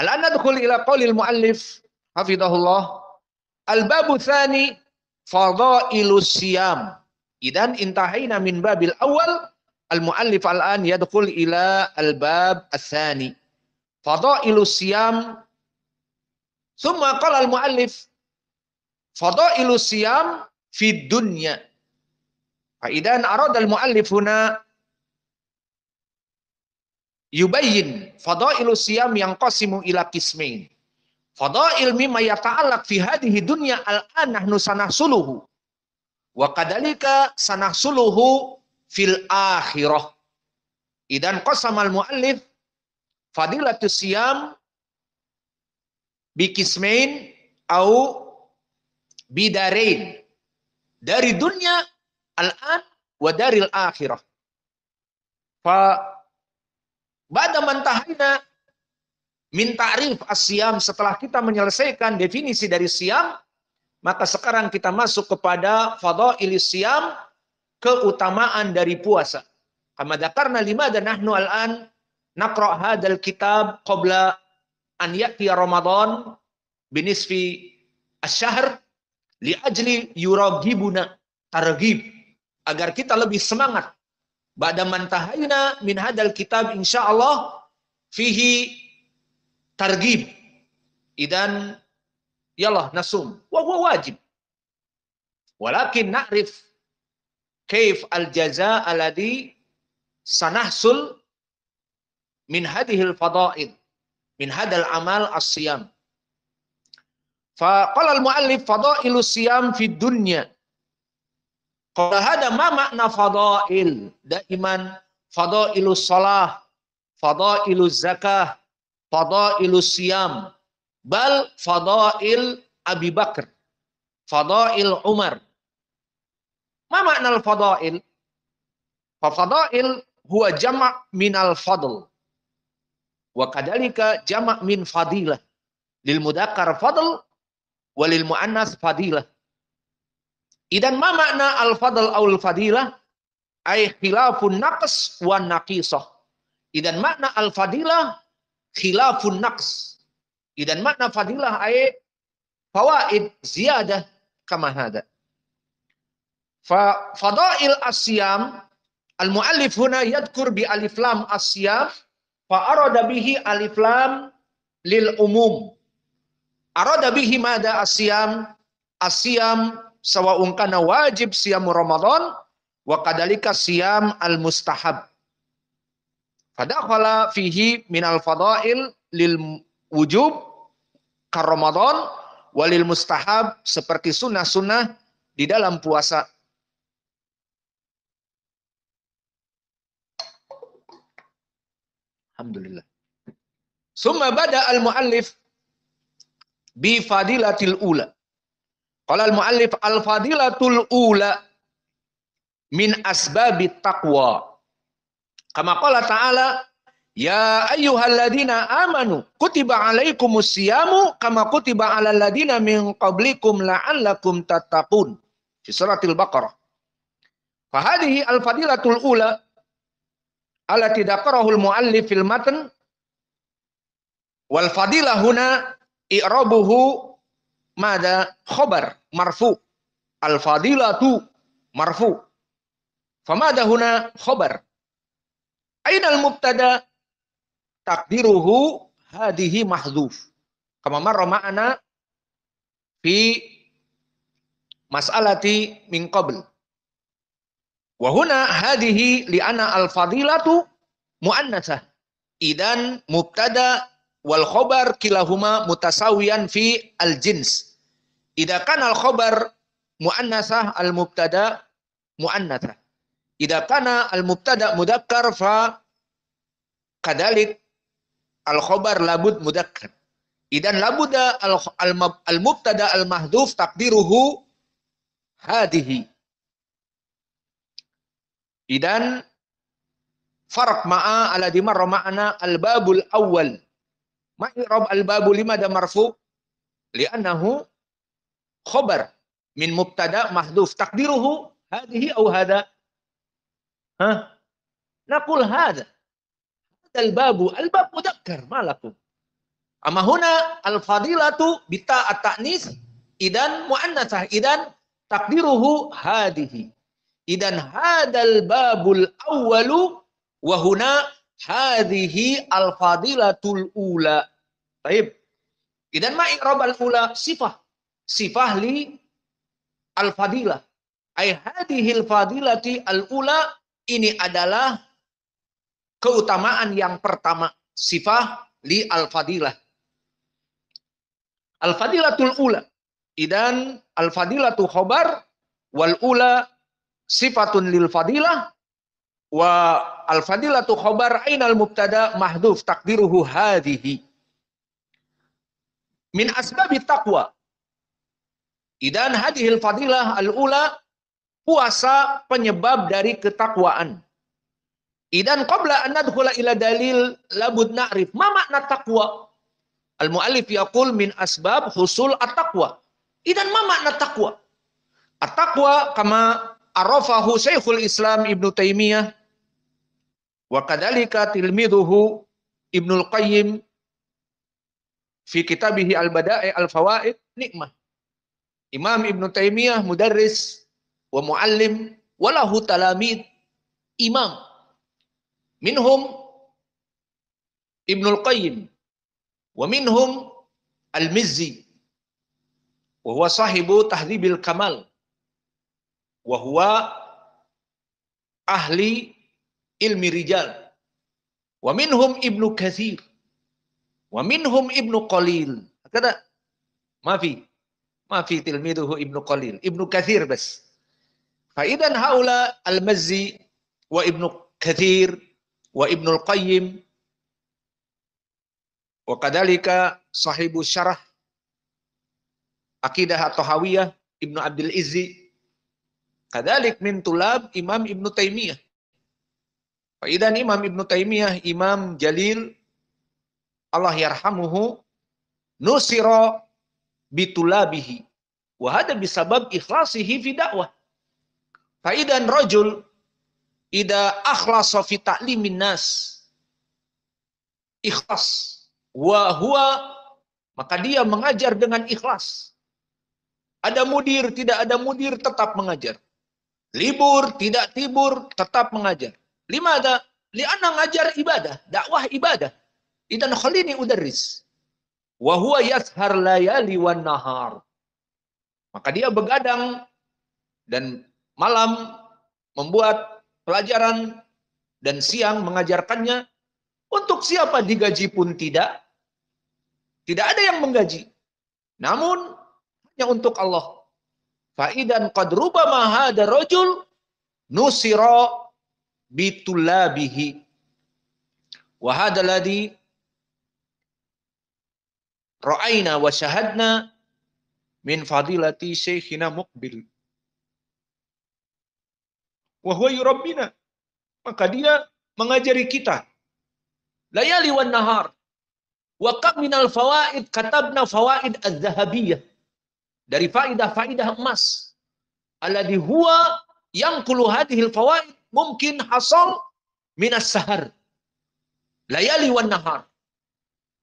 الآن ندخل إلى قول المؤلف حفظه الله الباب الثاني فضائل الصيام إذا انتهينا من باب الأول المؤلف الآن يدخل إلى الباب الثاني فضائل الصيام ثم قال المؤلف فضائل الصيام في الدنيا فإذا أراد المؤلف هنا yubayyin fadailu siyam yang qasimu ila kismain. Fadail mimma yata'allaq fi hadhihi dunya al nahnu sanahsuluhu. Wa kadalika sanahsuluhu fil akhirah. Idan qasamal muallif fadilatu siyam bi kismain au bidarain. Dari dunia al-an wa daril akhirah. Fa Bada mantahina min ta'rif asyam setelah kita menyelesaikan definisi dari siam, maka sekarang kita masuk kepada fadhail siam, keutamaan dari puasa. Kama lima dan nahnu al-an naqra hadal kitab qabla an ya'ti Ramadan binisfi asyahr li ajli yuragibuna targib agar kita lebih semangat Ba'da mantahayna min hadal kitab insyaallah fihi targib. Idan yalah nasum. Wa huwa wajib. Walakin na'rif kaif al-jaza alladhi sanahsul min hadhil fada'id min hadal amal as-siyam. Faqala al-muallif fadailu siyam fi dunya Qala ada ma makna fadail? Daiman fadailus Salah, fadailuz zakah, fadailus Siam, bal fadail Abi Bakar, fadail Umar. Ma makna al-fadail? Fa fadail huwa jama' min al-fadl. Wa kadalika jama' min fadilah. Lil mudakar fadl walil lil muannas fadilah Idan ma makna al-fadl awal fadilah ay khilafun naqs wa naqisah. Idan makna al-fadilah khilafun naqs. Idan makna fadilah ay fawaid ziyadah kama hada. Fa fadail asyam al-muallif huna yadkur bi alif lam asyam fa arada bihi alif lam lil umum. Arada bihi mada asyam asyam sawa ungkana wajib siam Ramadan wa kadalika siam al-mustahab. Fadakhala fihi min al-fadail lil wujub kar Ramadan walil mustahab seperti sunnah-sunnah di dalam puasa. Alhamdulillah. Summa bada al-muallif bi fadilatil ula. Qala al-muallif al-fadilatul ula min Asbabi taqwa. Kama qala ta'ala Ya ayyuhalladzina amanu kutiba alaikumus siyamu kama kutiba ala ladzina min qablikum la'allakum Di surat suratil Baqarah. Fahadihi al-fadilatul ula ala tidakarahul muallif fil matan wal fadilahuna huna i'rabuhu mada Khobar marfu. Al-fadilatu marfu. Famada huna khobar. Ainal mubtada takdiruhu hadihi mahzuf. Kama marra ma'ana fi mas'alati min qabl. Wa huna hadihi anna al-fadilatu mu'annasah. Idan mubtada wal khobar kilahuma mutasawiyan fi al-jins. Idakan al-khabar muannasah al-mubtada muannatha. Idza kana al-mubtada mudzakkar fa kadalik al-khabar labud mudakar. Idan labuda al-mubtada al mahduf takdiruhu hadhihi. Idan farq ma'a ala dimarra ma'ana al-babul awwal. Ma'irab al-babu lima da marfu li'annahu khobar min mubtada mahduf takdiruhu hadihi au hada hah nakul hada al babu al bab mudakkar malakum ama huna al fadilatu bita at ta'nis idan muannatsah idan takdiruhu hadihi idan hadal babul awwalu wa huna hadhihi al fadilatul ula taib idan ma i'rab al ula sifah sifahli al-fadilah. Ay hadihil fadilati al-ula ini adalah keutamaan yang pertama, sifah li al-fadilah. Al-fadilatul ula. Idan al-fadilatu khobar wal ula sifatun lil fadilah wa al fadilatu khobar ainal mubtada mahduf takdiruhu hadihi. min asbabi taqwa Idan hadihil fadilah al-ula puasa penyebab dari ketakwaan. Idan qabla an nadkhula ila dalil labud na'rif ma makna taqwa. Al-muallif yaqul min asbab husul at-taqwa. Idan ma makna taqwa? At-taqwa kama arafahu Syekhul Islam Ibnu Taimiyah wa kadzalika tilmidhuhu Ibnu Al-Qayyim fi kitabih Al-Bada'i Al-Fawaid nikmah. Imam Ibn Taimiyah mudarris wa muallim walahu talamid imam minhum Ibn al-Qayyim wa minhum al-Mizzi wa huwa sahibu tahdhibil kamal wa huwa ahli ilmi rijal wa minhum Ibn Kathir wa minhum Ibn Qalil hakada ma fi Ma fi tilmiduhu Ibnu Qalil, Ibnu Katsir bas. Fa idan haula al-Mazzi wa Ibnu Katsir wa Ibnu Al-Qayyim wa kadalika sahibu syarah akidah atau hawiyah Ibnu Abdul Izzi kadalik min tulab Imam Ibnu Taimiyah. Fa idan Imam Ibnu Taimiyah, Imam Jalil Allah yarhamuhu nusira bitulabihi wa hada bisabab ikhlasihi fi dakwah fa idan rajul ida akhlasa fi ta'limin nas ikhlas wa huwa maka dia mengajar dengan ikhlas ada mudir tidak ada mudir tetap mengajar libur tidak tibur tetap mengajar lima ada li ngajar ibadah dakwah ibadah idan khalini udarris Wa huwa yashar layali wan nahar. Maka dia begadang dan malam membuat pelajaran dan siang mengajarkannya untuk siapa digaji pun tidak. Tidak ada yang menggaji. Namun hanya untuk Allah. Faidan qad rubama hada rajul nusira bitulabihi. Wa hada Ra'aina wa syahadna min fadilati syekhina mukbil. Wahuwa yurabbina. Maka dia mengajari kita. Layali wan nahar. Wa kam minal fawaid katabna fawaid az-zahabiyah. Dari faidah-faidah emas. Alladhi huwa yang kulu hadihil fawaid mungkin hasal minas sahar. Layali wan nahar.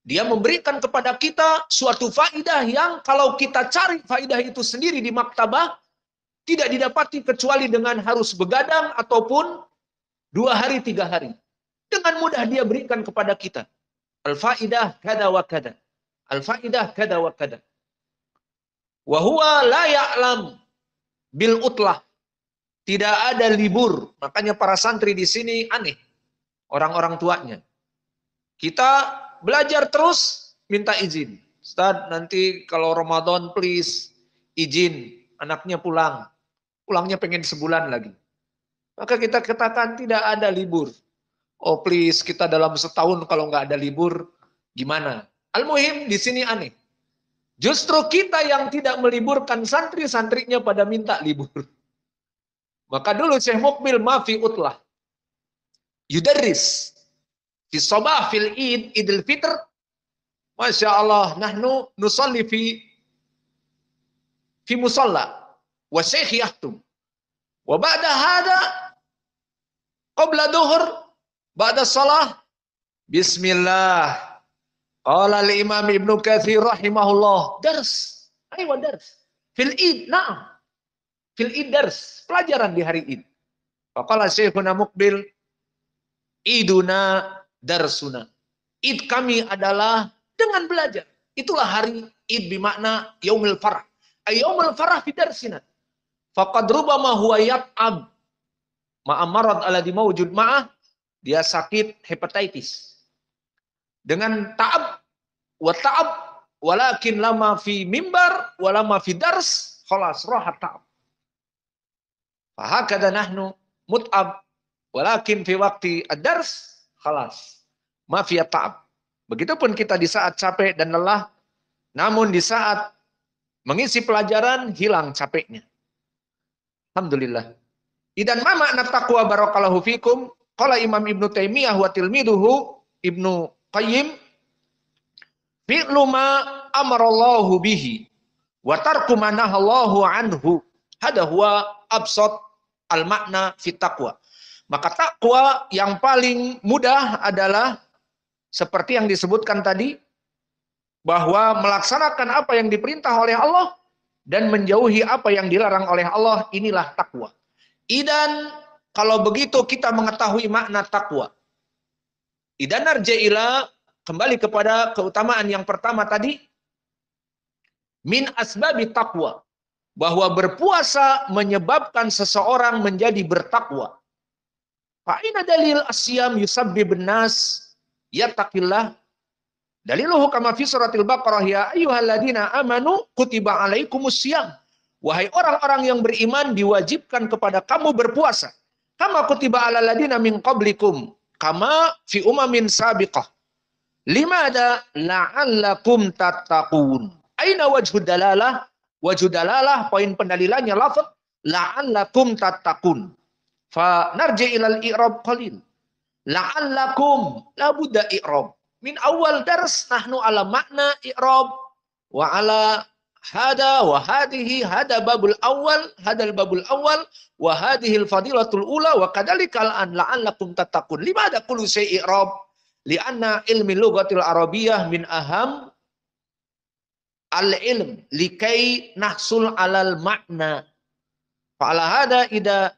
Dia memberikan kepada kita suatu faidah yang kalau kita cari faidah itu sendiri di maktabah, tidak didapati kecuali dengan harus begadang ataupun dua hari, tiga hari. Dengan mudah dia berikan kepada kita. Al-faidah kada wa kada. Al-faidah kada wa kada. Wahuwa la ya'lam bil utlah. Tidak ada libur. Makanya para santri di sini aneh. Orang-orang tuanya. Kita belajar terus, minta izin. Ustaz, nanti kalau Ramadan please izin anaknya pulang. Pulangnya pengen sebulan lagi. Maka kita katakan tidak ada libur. Oh please, kita dalam setahun kalau nggak ada libur, gimana? Al-Muhim di sini aneh. Justru kita yang tidak meliburkan santri-santrinya pada minta libur. Maka dulu Syekh Mukbil mafi utlah. Yudaris. Di sobah fil id idul fitr. Masya Allah. Nahnu nusalli fi fi musalla. Wa syekh yahtum. Wa ba'da hada. Qobla duhur. Ba'da salah. Bismillah. Qala al-imam ibnu kathir rahimahullah. Dars. Aywan dars. Fil id. Naam. Fil id dars. Pelajaran di hari id. Faqala syekhuna mukbil iduna darsuna. Id kami adalah dengan belajar. Itulah hari Id bimakna yaumil farah. Yaumil farah fi darsina. Faqad rubama huwa yat'ab. Ma'amarad ala dimawujud ma'ah. Dia sakit hepatitis. Dengan ta'ab. Wa ta'ab. Walakin lama fi mimbar. Walama fi dars. Kholas rohat ta'ab. Fahakada nahnu mut'ab. Walakin fi wakti ad-dars khalas. Mafia ta'ab. Begitupun kita di saat capek dan lelah, namun di saat mengisi pelajaran, hilang capeknya. Alhamdulillah. Idan ma makna taqwa barakallahu fikum, kala Imam Ibnu Taimiyah wa tilmiduhu Ibnu Qayyim, fi'lu ma amarallahu bihi wa tarku anhu. Hada huwa absot al makna fit taqwa. Maka takwa yang paling mudah adalah seperti yang disebutkan tadi bahwa melaksanakan apa yang diperintah oleh Allah dan menjauhi apa yang dilarang oleh Allah inilah takwa. Idan kalau begitu kita mengetahui makna takwa. Idan arja'ila kembali kepada keutamaan yang pertama tadi min asbabi takwa bahwa berpuasa menyebabkan seseorang menjadi bertakwa. Fa'ina dalil asyam yusabbi benas yattaqillah daliluhu kama fi suratil baqarah ya ayyuhalladzina amanu kutiba alaikumus syiyam wahai orang-orang yang beriman diwajibkan kepada kamu berpuasa kama kutiba alal ladina min qablikum kama fi umamin sabiqah limada la'allakum tattaqun aina wajhud dalalah wajhud dalalah poin pendalilannya lafaz la'allakum tattaqun Fa narji ilal i'rab qalil. La'allakum la budda i'rab. Min awal dars nahnu ala makna i'rab wa ala hada wa hadhihi hada babul awal hadal babul awal wa hadhihi al fadilatul ula wa kadzalika al an la'allakum tattaqun lima ada kullu syai i'rab li'anna ilmi lughatil arabiyyah min aham al ilm likai nahsul alal makna fa ala hada ida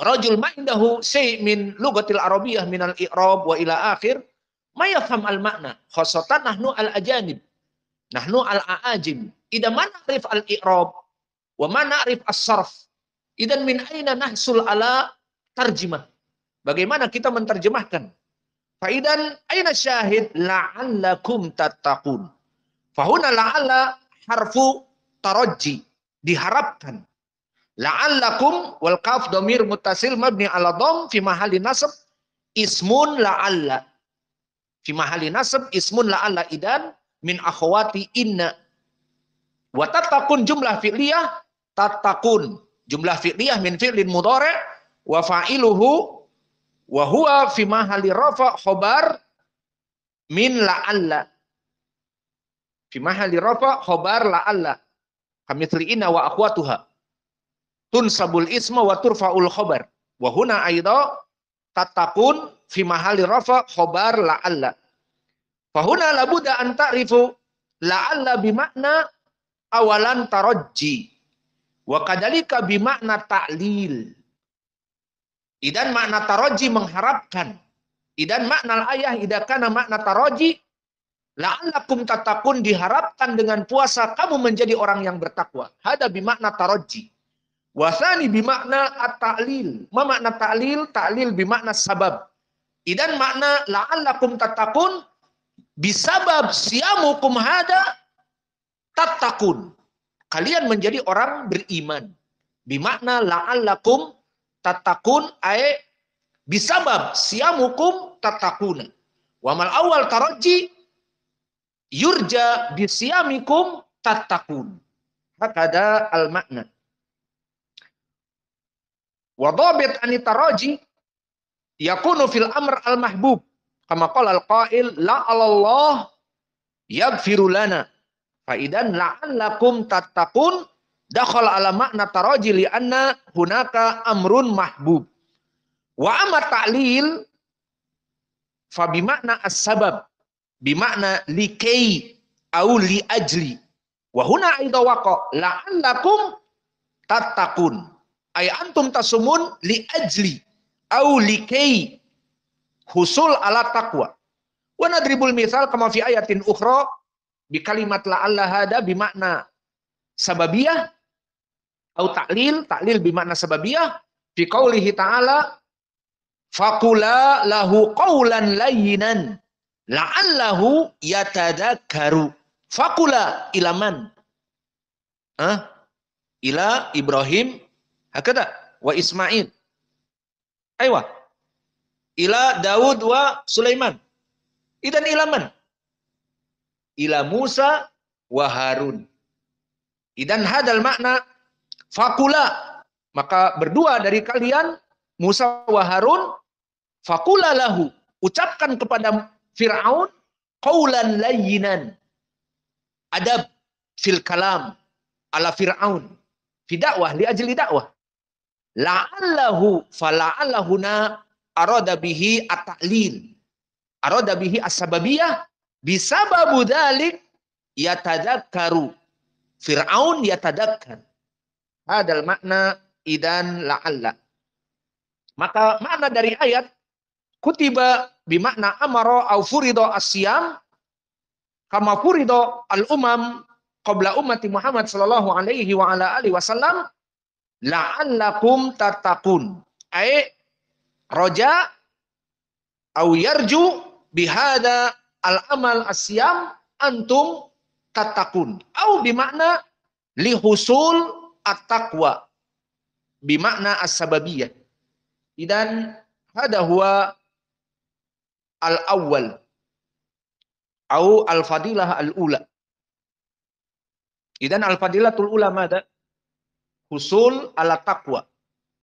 rajul ma'indahu indahu say min lugatil arabiyah min al i'rab wa ila akhir ma yafham al makna khosatan nahnu al ajanib nahnu al aajim idza man arif al i'rab wa man arif as sarf idan min aina nahsul ala tarjimah bagaimana kita menterjemahkan fa idan aina syahid la'allakum tattaqun fahuna la'alla harfu tarajji diharapkan La'allakum wal kaf domir mutasil mabni ala dom fi mahali nasab ismun la'alla. Fi mahali nasab ismun la'alla idan min akhwati inna. Wa tatakun jumlah fi'liyah tatakun. Jumlah fi'liyah min fi'lin mudore wa fa'iluhu wa huwa fi mahali rafa khobar min la'alla fi mahali rafa khobar la'alla Kamithli inna wa akhwatuha tunsabul isma wa turfa'ul khobar. Wa huna aidha tatakun fi mahali rafa khobar la'alla. Fahuna labuda an ta'rifu la'alla bimakna awalan tarajji. Wa kadalika bimakna ta'lil. Idan makna taroji mengharapkan. Idan makna ayah idakana makna taroji. La'allakum tatakun diharapkan dengan puasa kamu menjadi orang yang bertakwa. Hada bimakna taroji. Wasani bimakna at-ta'lil. Ma makna ta'lil? Ta'lil bimakna sabab. Idan makna la'allakum tatakun bisabab siamukum hada tatakun. Kalian menjadi orang beriman. Bimakna la'allakum tatakun ae bisabab siamukum tatakuna. Wamal awal taraji yurja bisiyamikum tatakun. Hakada al-makna. Anita Roji, yakunu fil amr al mahbub kama qala al qail la Allah yaghfiru lana fa idan la'allakum tattaqun dakhala ala makna taraji li anna hunaka amrun mahbub wa amma ta'lil fa bi makna as-sabab bi makna likay au li ajli wa huna aidha waqa alakum tattaqun ay antum tasumun li ajli au likay husul ala taqwa wa nadribul misal kama fi ayatin ukhra bi kalimat la alla hada bi makna sababiyah au ta'lil ta'lil bi makna sababiyah fi qaulihi ta'ala faqula lahu qawlan layyinan la'allahu yatadakkaru faqula ilaman ah ila Ibrahim ismail, Aywa. Ila Daud wa sulaiman, idan ilaman, Ila musa wa harun, idan hadal makna fakula maka berdua dari kalian Musa wa Harun fakula lahu ucapkan kepada Firaun qawlan layinan, adab fil kalam ala Firaun Fidakwah, li ajli dakwah la'allahu fala'allahuna arada bihi at-ta'lil arada bihi as-sababiyah bisababu dhalik yatadakkaru Fir'aun yatadakkar hadal makna idan la'alla maka makna dari ayat kutiba bimakna amaro au furido asyam kama furido al umam qabla ummati Muhammad sallallahu alaihi wa ala alihi wasallam la'allakum tatakun. ai roja au yarju bihada al-amal asyam antum tatakun au bimakna lihusul at-taqwa bimakna as-sababiyah idan hada huwa al-awwal au al-fadilah al-ula idan al fadilah tul ula madak? husul ala taqwa.